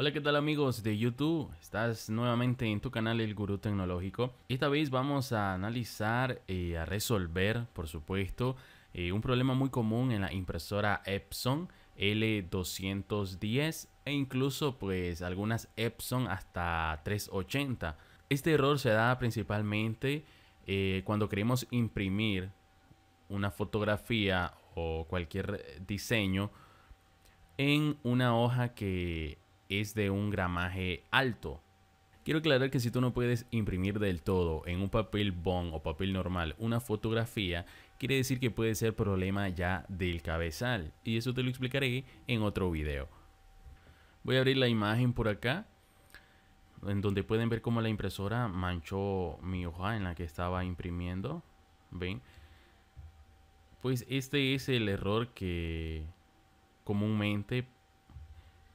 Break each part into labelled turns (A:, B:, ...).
A: Hola, ¿qué tal amigos de YouTube? Estás nuevamente en tu canal El Gurú Tecnológico. Esta vez vamos a analizar, y eh, a resolver, por supuesto, eh, un problema muy común en la impresora Epson L210 e incluso pues algunas Epson hasta 380. Este error se da principalmente eh, cuando queremos imprimir una fotografía o cualquier diseño en una hoja que es de un gramaje alto. Quiero aclarar que si tú no puedes imprimir del todo en un papel bond o papel normal una fotografía, quiere decir que puede ser problema ya del cabezal. Y eso te lo explicaré en otro video. Voy a abrir la imagen por acá, en donde pueden ver cómo la impresora manchó mi hoja en la que estaba imprimiendo. ¿Ven? Pues este es el error que comúnmente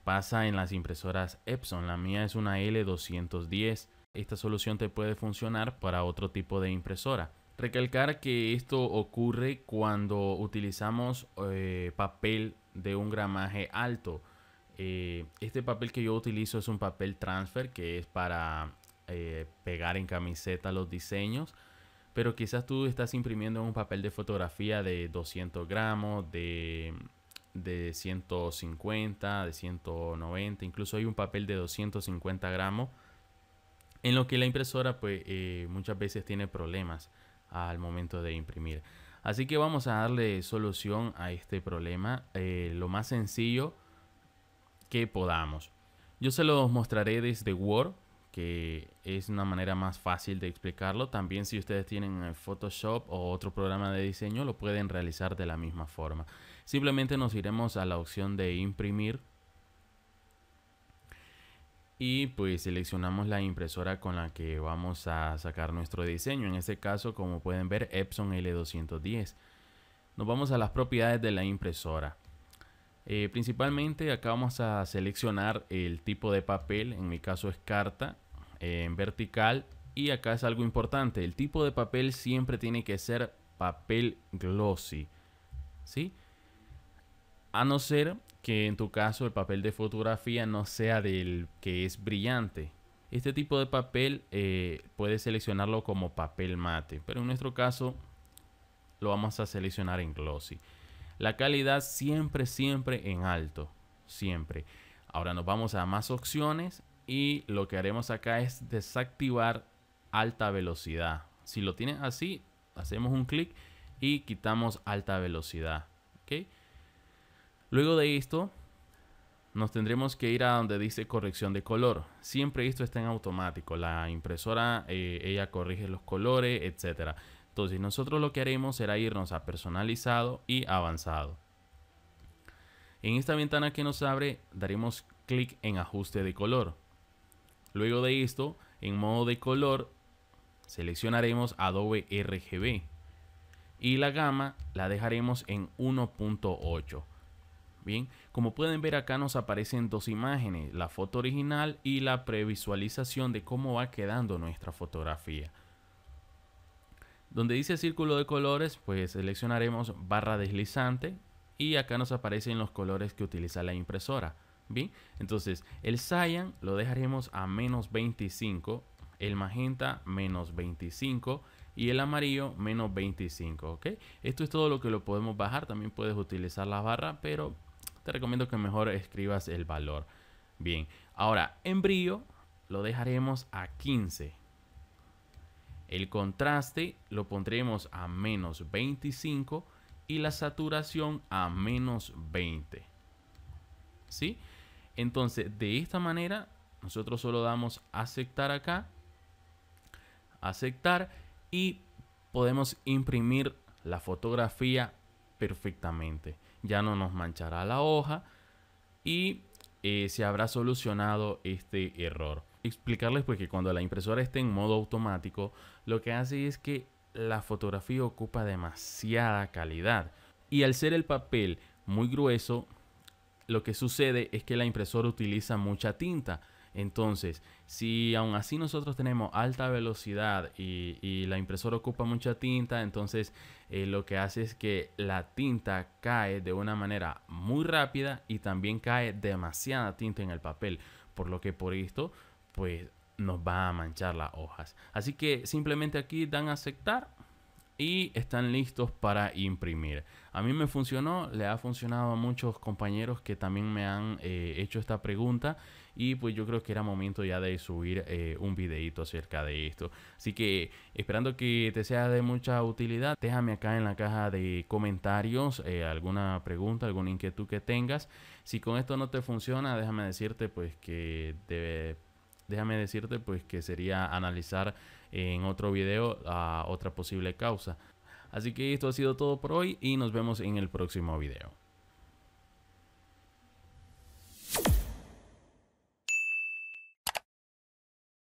A: Pasa en las impresoras Epson, la mía es una L210. Esta solución te puede funcionar para otro tipo de impresora. Recalcar que esto ocurre cuando utilizamos eh, papel de un gramaje alto. Eh, este papel que yo utilizo es un papel transfer que es para eh, pegar en camiseta los diseños. Pero quizás tú estás imprimiendo un papel de fotografía de 200 gramos, de de 150, de 190, incluso hay un papel de 250 gramos, en lo que la impresora pues eh, muchas veces tiene problemas al momento de imprimir. Así que vamos a darle solución a este problema eh, lo más sencillo que podamos. Yo se los mostraré desde Word, que es una manera más fácil de explicarlo. También si ustedes tienen eh, Photoshop o otro programa de diseño, lo pueden realizar de la misma forma. Simplemente nos iremos a la opción de imprimir. Y pues seleccionamos la impresora con la que vamos a sacar nuestro diseño. En este caso, como pueden ver, Epson L210. Nos vamos a las propiedades de la impresora. Eh, principalmente acá vamos a seleccionar el tipo de papel, en mi caso es carta, eh, en vertical. Y acá es algo importante, el tipo de papel siempre tiene que ser papel glossy. ¿sí? A no ser que en tu caso el papel de fotografía no sea del que es brillante. Este tipo de papel eh, puedes seleccionarlo como papel mate, pero en nuestro caso lo vamos a seleccionar en glossy. La calidad siempre, siempre en alto, siempre. Ahora nos vamos a más opciones y lo que haremos acá es desactivar alta velocidad. Si lo tienes así, hacemos un clic y quitamos alta velocidad. Ok. Luego de esto, nos tendremos que ir a donde dice corrección de color. Siempre esto está en automático. La impresora, eh, ella corrige los colores, etc. Entonces nosotros lo que haremos será irnos a personalizado y avanzado. En esta ventana que nos abre, daremos clic en ajuste de color. Luego de esto, en modo de color, seleccionaremos Adobe RGB. Y la gama la dejaremos en 1.8. Bien, como pueden ver acá nos aparecen dos imágenes, la foto original y la previsualización de cómo va quedando nuestra fotografía. Donde dice círculo de colores, pues seleccionaremos barra deslizante y acá nos aparecen los colores que utiliza la impresora. Bien, entonces el cyan lo dejaremos a menos 25, el magenta menos 25 y el amarillo menos 25, ¿ok? Esto es todo lo que lo podemos bajar, también puedes utilizar la barra pero te recomiendo que mejor escribas el valor. Bien, ahora en brillo lo dejaremos a 15. El contraste lo pondremos a menos 25 y la saturación a menos 20. ¿Sí? Entonces, de esta manera, nosotros solo damos aceptar acá, aceptar y podemos imprimir la fotografía perfectamente ya no nos manchará la hoja y eh, se habrá solucionado este error. Explicarles porque pues, cuando la impresora esté en modo automático, lo que hace es que la fotografía ocupa demasiada calidad. Y al ser el papel muy grueso, lo que sucede es que la impresora utiliza mucha tinta entonces, si aún así nosotros tenemos alta velocidad y, la impresora ocupa mucha tinta, entonces eh, lo que hace es que la tinta cae de una manera muy rápida y también cae demasiada tinta en el papel, por lo que por esto, pues nos va a manchar las hojas. Así que simplemente aquí dan a aceptar y están listos para imprimir. A mí me funcionó, le ha funcionado a muchos compañeros que también me han eh, hecho esta pregunta y pues yo creo que era momento ya de subir eh, un videito acerca de esto. Así que esperando que te sea de mucha utilidad, déjame acá en la caja de comentarios eh, alguna pregunta, alguna inquietud que tengas. Si con esto no te funciona, déjame decirte pues que debe, déjame decirte pues que sería analizar en otro video a otra posible causa. Así que esto ha sido todo por hoy y nos vemos en el próximo video.